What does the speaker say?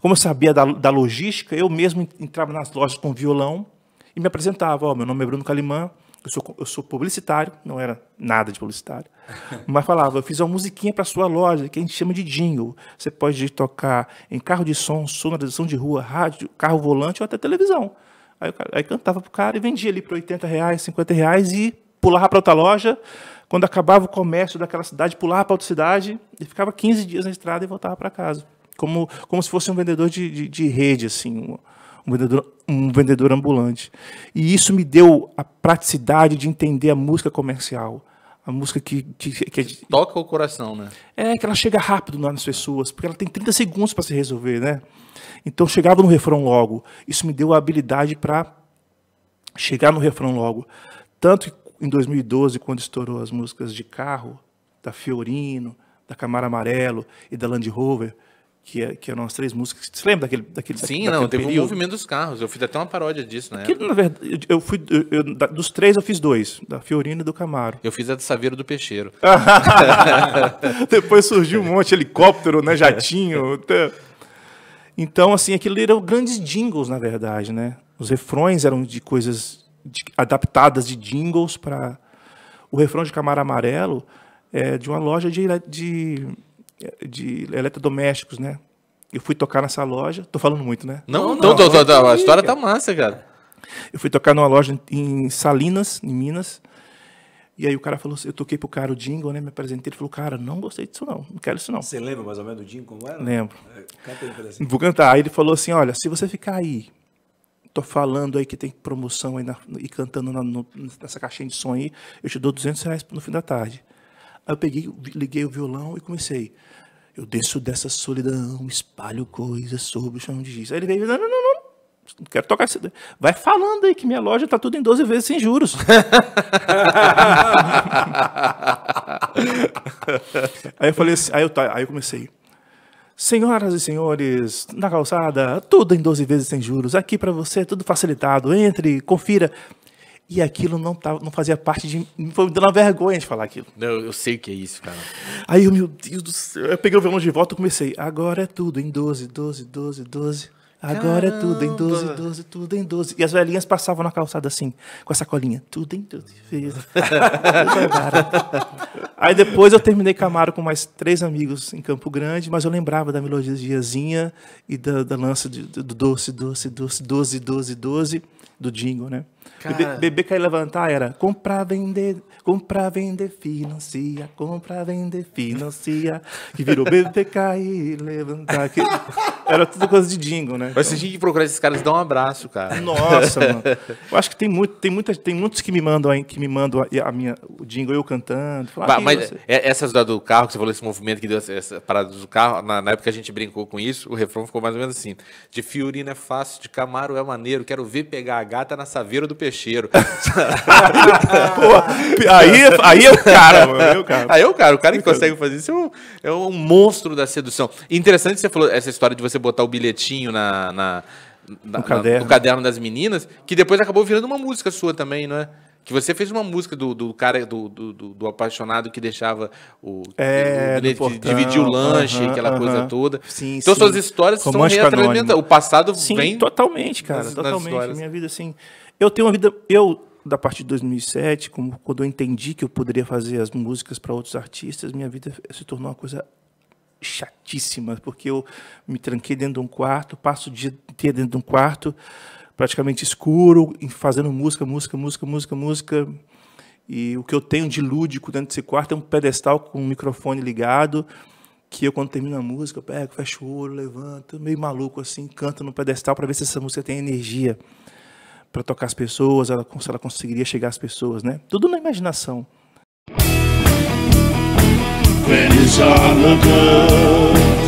Como eu sabia da, da logística, eu mesmo entrava nas lojas com violão e me apresentava. Oh, meu nome é Bruno Calimã, eu sou, eu sou publicitário, não era nada de publicitário, mas falava, eu fiz uma musiquinha para sua loja, que a gente chama de jingle. Você pode tocar em carro de som, sonorização de rua, rádio, carro volante ou até televisão. Aí, aí cantava pro cara e vendia ali por 80 reais, 50 reais e pulava para outra loja, quando acabava o comércio daquela cidade, pulava para outra cidade e ficava 15 dias na estrada e voltava para casa. Como, como se fosse um vendedor de, de, de rede, assim, um, um, vendedor, um vendedor ambulante. E isso me deu a praticidade de entender a música comercial. A música que, que, que, é toca o coração, né? É, que ela chega rápido nas pessoas, porque ela tem 30 segundos para se resolver, né? Então chegava no refrão logo. Isso me deu a habilidade para chegar no refrão logo. Tanto que em 2012, quando estourou as músicas de carro, da Fiorino, da Camaro Amarelo e da Land Rover, que, é, que eram as três músicas. Você lembra daquele daquele Sim, não, teve o um movimento dos carros. Eu fiz até uma paródia disso, né? na verdade, eu fui. Eu, eu, dos três eu fiz dois, da Fiorino e do Camaro. Eu fiz a do Saveiro do Peixeiro. Depois surgiu um monte, de helicóptero, né? Jatinho. Então, assim, aquilo eram grandes jingles, na verdade, né? Os refrões eram de coisas de, adaptadas de jingles para o refrão de Camara Amarelo é de uma loja de, de, de eletrodomésticos, né? Eu fui tocar nessa loja. Tô falando muito, né? Não, não, não, não, não, não a história tá massa, cara. Eu fui tocar numa loja em Salinas, em Minas. E aí o cara falou, assim, eu toquei pro cara o jingle, né? Me apresentei, ele falou, cara, não gostei disso não, não quero isso não. Você lembra mais ou menos do jingle como era? Lembro. É, canta aí, Vou cantar. Aí ele falou assim, olha, se você ficar aí tô falando aí que tem promoção aí na, e cantando na, no, nessa caixinha de som aí, eu te dou 200 reais no fim da tarde. Aí eu peguei, liguei o violão e comecei. Eu desço dessa solidão, espalho coisas sobre o chão de giz. Aí ele veio, não, não, não, não, não quero tocar Vai falando aí que minha loja tá tudo em 12 vezes sem juros. aí eu falei assim, aí eu, tá, aí eu comecei. Senhoras e senhores, na calçada, tudo em 12 vezes sem juros, aqui para você, tudo facilitado, entre, confira. E aquilo não, tava, tá, não fazia parte de foi me dando uma vergonha de falar aquilo. Não, eu sei o que é isso, cara. Aí eu, meu Deus do céu, eu peguei o violão de volta e comecei, agora é tudo em 12, 12, 12, 12. Agora Caramba. é tudo em 12, 12, tudo em 12. E as velhinhas passavam na calçada assim, com a sacolinha. Tudo em 12. Agora. Aí depois eu terminei Camaro com mais três amigos em Campo Grande, mas eu lembrava da melodia de Iazinha e da, da lança de, do doce, doce, doce, doze, doze, doze, do Dingo, né? Cara... Bebê cair levantar era comprar, vender, comprar, vender, financia, comprar, vender, financia, que virou bebê cair levantar. Que... Era tudo coisa de Dingo, né? Mas se a gente procurar esses caras, dá um abraço, cara. Nossa, mano. Eu acho que tem, muito, tem, muita, tem muitos que me mandam, que me mandam a, a minha, o Dingo eu cantando. Falar, ah, mas você... É, essas da do carro, que você falou, esse movimento que deu essa parada do carro, na, na, época a gente brincou com isso, o refrão ficou mais ou menos assim: de Fiorina é fácil, de Camaro é maneiro, quero ver pegar a gata na saveira do peixeiro. Pô, aí, é, aí é o cara, mano. Aí é o cara. Aí é o cara, o cara que consegue fazer isso é um, é um monstro da sedução. interessante você falou essa história de você botar o bilhetinho na, na, na, no, caderno. no caderno das meninas, que depois acabou virando uma música sua também, não é? Que você fez uma música do, do cara, do, do, do, apaixonado que deixava o. É, ele, o lanche, uh -huh, aquela uh -huh. coisa toda. Sim, então sim. suas histórias Romântico são retroalimentadas. O passado sim, vem. Totalmente, cara. Nas, totalmente. Nas minha vida, assim. Eu tenho uma vida. Eu, da partir de 2007, como, quando eu entendi que eu poderia fazer as músicas para outros artistas, minha vida se tornou uma coisa chatíssima, porque eu me tranquei dentro de um quarto, passo o dia inteiro dentro de um quarto praticamente escuro, fazendo música, música, música, música, música. E o que eu tenho de lúdico dentro desse quarto é um pedestal com um microfone ligado, que eu, quando termino a música, eu pego, fecho o olho, levanto, meio maluco assim, canto no pedestal para ver se essa música tem energia para tocar as pessoas, ela, se ela conseguiria chegar às pessoas, né? Tudo na imaginação. When